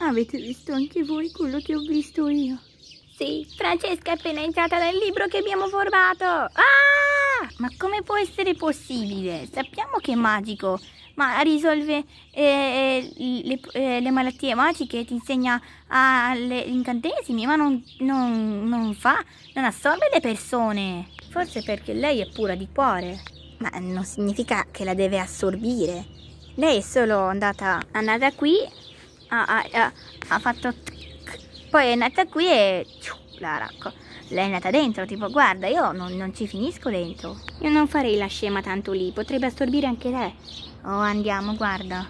Avete visto anche voi quello che ho visto io? Sì, Francesca è appena entrata nel libro che abbiamo formato! Ah! Ma come può essere possibile? Sappiamo che è magico, ma risolve eh, le, eh, le, malattie magiche, ti insegna gli incantesimi, ma non, non, non fa, non assorbe le persone. Forse perché lei è pura di cuore. Ma non significa che la deve assorbire. Lei è solo andata, andata qui ah, ah, ah, ha fatto tch. poi è nata qui e ciu, la racco lei è nata dentro tipo guarda io non, non, ci finisco dentro io non farei la scema tanto lì potrebbe assorbire anche te oh andiamo guarda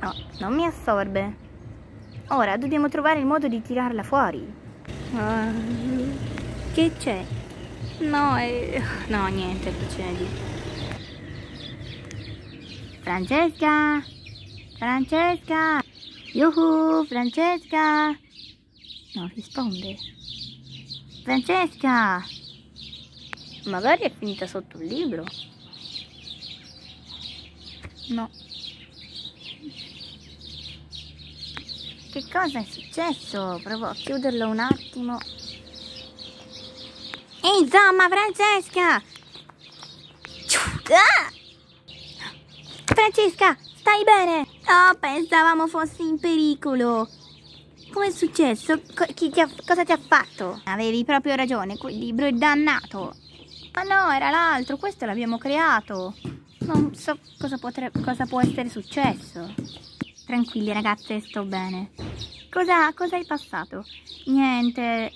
no non mi assorbe ora dobbiamo trovare il modo di tirarla fuori uh, che c'è? no è... no niente procedi Francesca Francesca! Yuhu, Francesca! Non risponde. Francesca! Magari è finita sotto il libro. No. Che cosa è successo? Provo a chiuderlo un attimo. insomma, Francesca! Ah! Francesca, stai bene? No, pensavamo fossi in pericolo. Com'è successo? Co ti cosa ti ha fatto? Avevi proprio ragione, quel libro è dannato. Ma no, era l'altro, questo l'abbiamo creato. Non so cosa, cosa può essere successo. Tranquilli ragazze, sto bene. Cosa, cosa hai passato? Niente.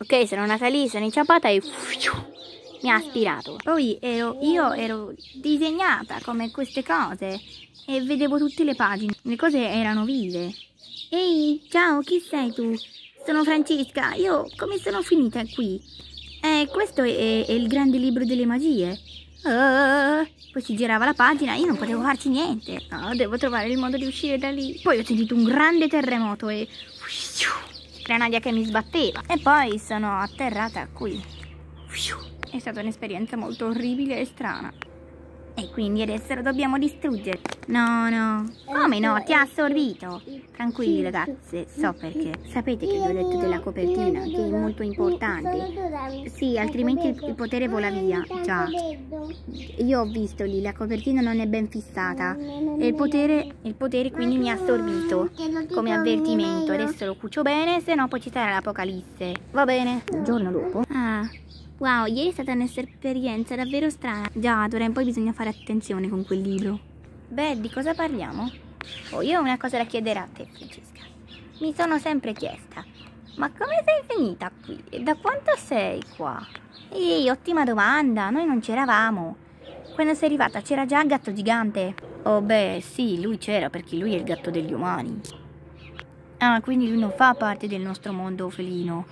Ok, sono Natalì, sono in e mi ha ispirato. Poi ero, io ero disegnata come queste cose e vedevo tutte le pagine, le cose erano vive. Ehi, ciao, chi sei tu? Sono Francesca, io come sono finita qui? Eh, questo è, è il grande libro delle magie. Oh, poi si girava la pagina, e io non potevo farci niente. No, ah, devo trovare il modo di uscire da lì. Poi ho sentito un grande terremoto e... Granadia che mi sbatteva. E poi sono atterrata qui. È stata un'esperienza molto orribile e strana. E quindi adesso lo dobbiamo distruggere. No, no. Come no? Ti ha assorbito. Tranquilli ragazze, so perché. Sapete che vi ho detto della copertina, che è molto importante. Sì, altrimenti il potere vola via. Già. Io ho visto lì, la copertina non è ben fissata. E il potere, il potere quindi mi ha assorbito. Come avvertimento. Adesso lo cucio bene, se no poi ci sarà l'apocalisse. Va bene. il giorno dopo. Ah. Wow, ieri è stata un'esperienza davvero strana. Già, d'ora in poi bisogna fare attenzione con quel libro. Beh, di cosa parliamo? Oh, io ho una cosa da chiedere a te, Francesca. Mi sono sempre chiesta, ma come sei finita qui? E da quanto sei qua? Ehi, ottima domanda, noi non c'eravamo. Quando sei arrivata c'era già il gatto gigante? Oh beh, sì, lui c'era perché lui è il gatto degli umani. Ah, quindi lui non fa parte del nostro mondo felino.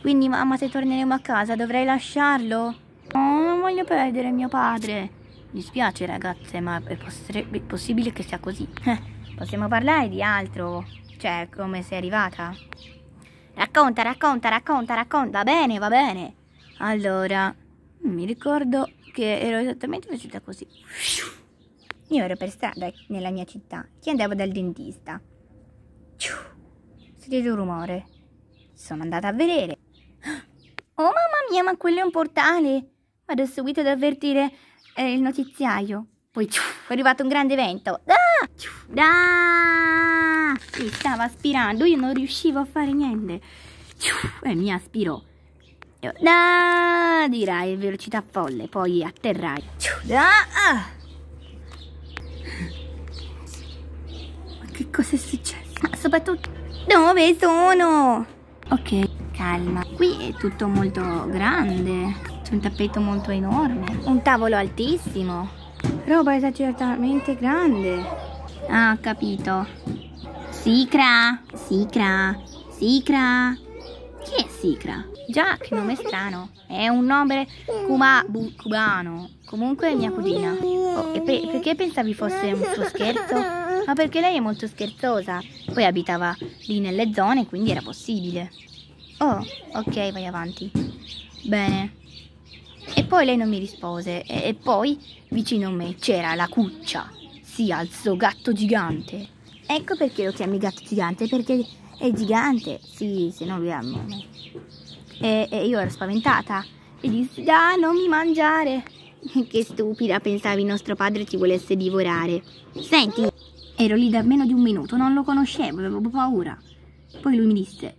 Quindi mamma se torneremo a casa dovrei lasciarlo? No, non voglio perdere mio padre. Mi spiace ragazze, ma è, possibile che sia così. Eh, possiamo parlare di altro? Cioè, come sei arrivata? Racconta, racconta, racconta, racconta. Va bene, va bene. Allora, mi ricordo che ero esattamente vestita così. Io ero per strada nella mia città che andavo dal dentista. Sentite un rumore. Sono andata a vedere. Oh mamma mia, ma quello è un portale! Vado subito ad avvertire eh, il notiziaio. Poi ciuff, è arrivato un grande vento. Ah! Ciuff, ah! stava aspirando, io non riuscivo a fare niente. Ciuff, e mi aspirò. Ah, dirai, velocità folle, poi atterrai. Ciuff, ah! Ma che cosa è successo? Ma soprattutto... Dove sono? Ok calma. Qui è tutto molto grande, c'è un tappeto molto enorme, un tavolo altissimo, roba esageratamente grande. Ah, ho capito. Sicra, Sicra, Sicra. Chi è Sicra? Già, che nome strano. È un nome cubano. Comunque è mia cugina. Oh, e pe perché pensavi fosse un suo scherzo? Ma perché lei è molto scherzosa. Poi abitava lì nelle zone, quindi era possibile. Oh, ok, vai avanti. Bene. E poi lei non mi rispose e, e poi vicino a me c'era la cuccia. Si alzò gatto gigante. Ecco perché lo chiami gatto gigante, perché è gigante. Sì, se no lui ha nome. E, e io ero spaventata e disse, ah, non mi mangiare. che stupida, pensavi nostro padre ti volesse divorare. Senti, ero lì da meno di un minuto, non lo conoscevo, avevo paura. Poi lui mi disse,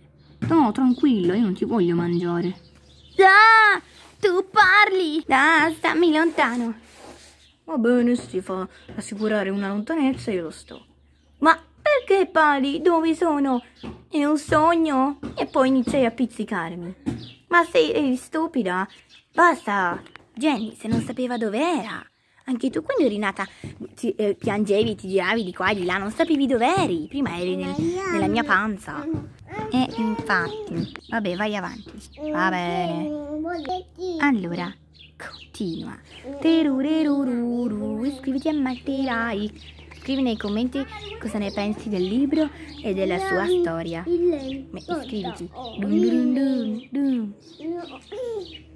No, tranquillo, io non ti voglio mangiare. Ah, tu parli! Ah, stammi lontano. Va bene, si fa assicurare una lontanezza io lo sto. Ma perché parli? Dove sono? È un sogno? E poi iniziai a pizzicarmi. Ma sei stupida? Basta! Jenny, se non sapeva dove era. Anche tu quando eri nata ti, eh, piangevi, ti giravi di qua e di là, non sapevi dove eri. Prima eri nel, nella mia panza. E infatti, vabbè, vai avanti. Va bene. Allora, continua. Terurerururu, iscriviti a Matti Like. Scrivi nei commenti cosa ne pensi del libro e della sua storia. Iscriviti. Dun dun dun dun.